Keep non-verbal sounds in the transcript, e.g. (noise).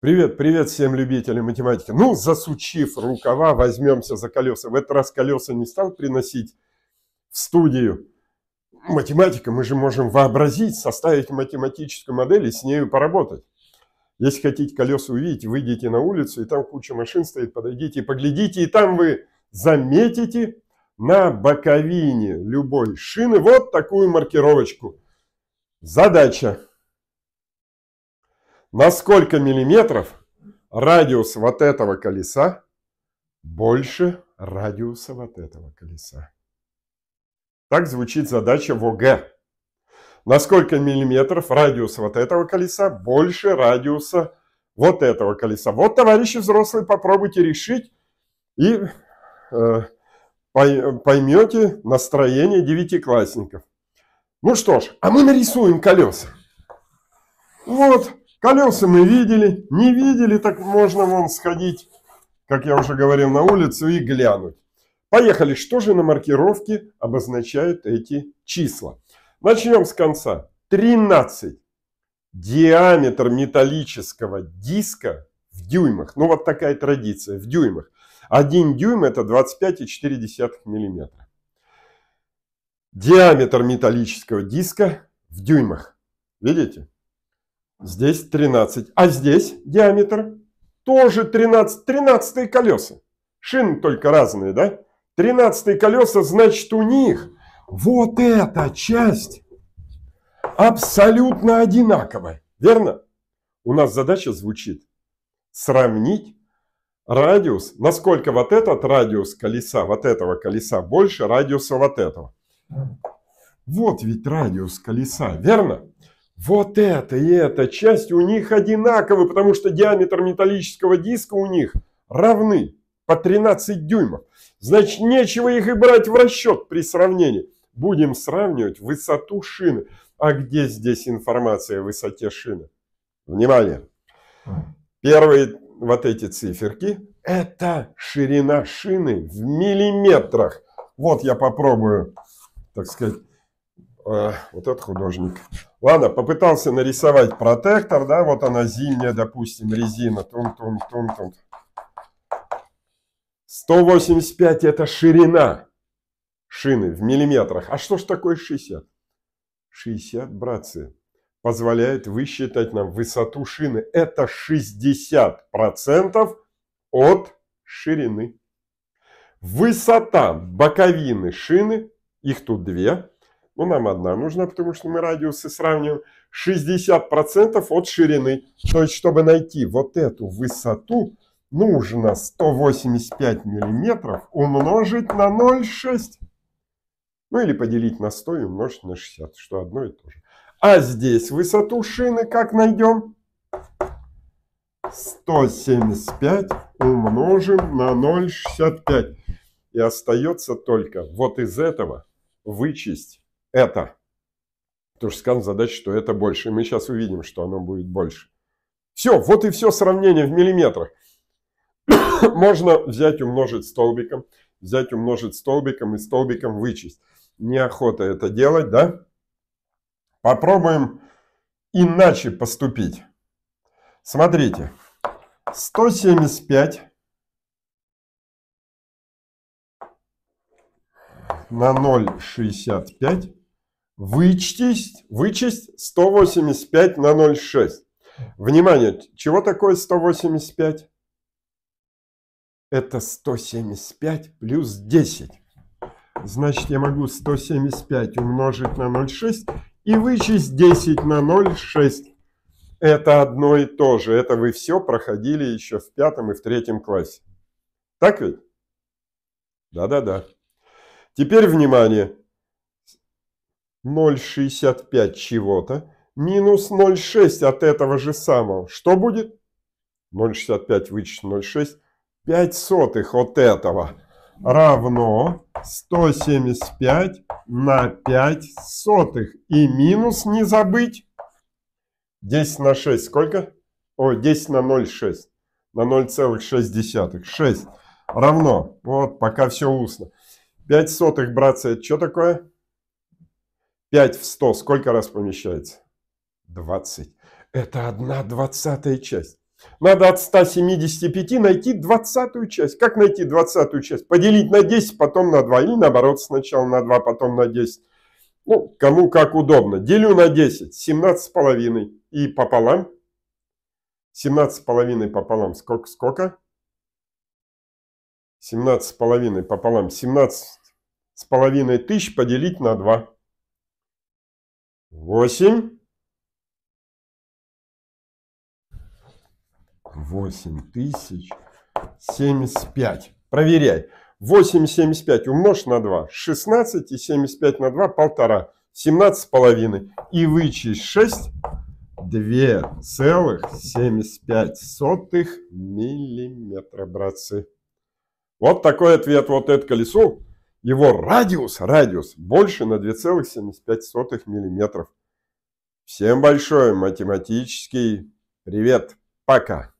Привет, привет всем любителям математики. Ну, засучив рукава, возьмемся за колеса. В этот раз колеса не стал приносить в студию. Математика, мы же можем вообразить, составить математическую модель и с нею поработать. Если хотите колеса увидеть, выйдите на улицу, и там куча машин стоит, подойдите и поглядите, и там вы заметите на боковине любой шины вот такую маркировочку. Задача на сколько миллиметров радиус вот этого колеса больше радиуса вот этого колеса. Так звучит задача в ОГ. На сколько миллиметров радиус вот этого колеса больше радиуса вот этого колеса. Вот, товарищи взрослые, попробуйте решить и э, поймете настроение девятиклассников. Ну что ж, а мы нарисуем колеса. Вот, Колеса мы видели, не видели, так можно вон сходить, как я уже говорил, на улицу и глянуть. Поехали, что же на маркировке обозначают эти числа? Начнем с конца. 13. Диаметр металлического диска в дюймах. Ну вот такая традиция, в дюймах. Один дюйм это 25,4 миллиметра. Диаметр металлического диска в дюймах. Видите? здесь 13. А здесь диаметр тоже 13, 13 колеса. Шины только разные, да? 13 колеса, значит, у них вот эта часть абсолютно одинаковая, верно? У нас задача звучит сравнить радиус, насколько вот этот радиус колеса, вот этого колеса больше радиуса вот этого. Вот ведь радиус колеса, верно? Вот это и эта часть у них одинаковы, потому что диаметр металлического диска у них равны по 13 дюймов. Значит, нечего их и брать в расчет при сравнении. Будем сравнивать высоту шины. А где здесь информация о высоте шины? Внимание! Первые вот эти циферки – это ширина шины в миллиметрах. Вот я попробую, так сказать, э, вот этот художник – Ладно, попытался нарисовать протектор, да, вот она зимняя, допустим, резина, тун-тун-тун-тун. 185 это ширина шины в миллиметрах. А что ж такое 60? 60, братцы, позволяет высчитать нам высоту шины. Это 60% от ширины. Высота боковины шины, их тут две, ну, нам одна нужна, потому что мы радиусы сравниваем 60% от ширины. То есть, чтобы найти вот эту высоту, нужно 185 миллиметров умножить на 0,6. Ну, или поделить на 100 и умножить на 60, что одно и то же. А здесь высоту шины как найдем? 175 умножим на 0,65. И остается только вот из этого вычесть это. Потому что сказана задача, что это больше. И мы сейчас увидим, что оно будет больше. Все, вот и все сравнение в миллиметрах. (coughs) Можно взять, умножить столбиком, взять, умножить столбиком и столбиком вычесть. Неохота это делать, да? Попробуем иначе поступить. Смотрите, 175 на 0,65 вычесть, вычесть 185 на 0,6. Внимание, чего такое 185? Это 175 плюс 10. Значит, я могу 175 умножить на 0,6 и вычесть 10 на 0,6. Это одно и то же. Это вы все проходили еще в пятом и в третьем классе. Так ведь? Да-да-да. Теперь внимание. 0,65 чего-то минус 0,6 от этого же самого. Что будет? 0,65 вычесть 0,6. 5 сотых от этого равно 175 на 5 сотых. И минус не забыть. 10 на 6 сколько? О, 10 на 0,6. На 0,6. 6 равно. Вот, пока все устно. 5 сотых, братцы, это что такое? 5 в 100 сколько раз помещается? 20. Это одна двадцатая часть. Надо от 175 найти двадцатую часть. Как найти двадцатую часть? Поделить на 10, потом на 2. Или наоборот, сначала на 2, потом на 10. Ну, кому как удобно. Делю на 10, половиной и пополам. с половиной пополам сколько? Сколько? половиной пополам. с половиной тысяч поделить на 2 восемь, восемь тысяч семьдесят пять. Проверяй. 8,75 умножь на 2, 16 и 75 на 2, полтора, с половиной И вычесть 6, 2,75 миллиметра, братцы. Вот такой ответ, вот это колесо его радиус, радиус больше на 2,75 мм. Всем большой математический привет. Пока.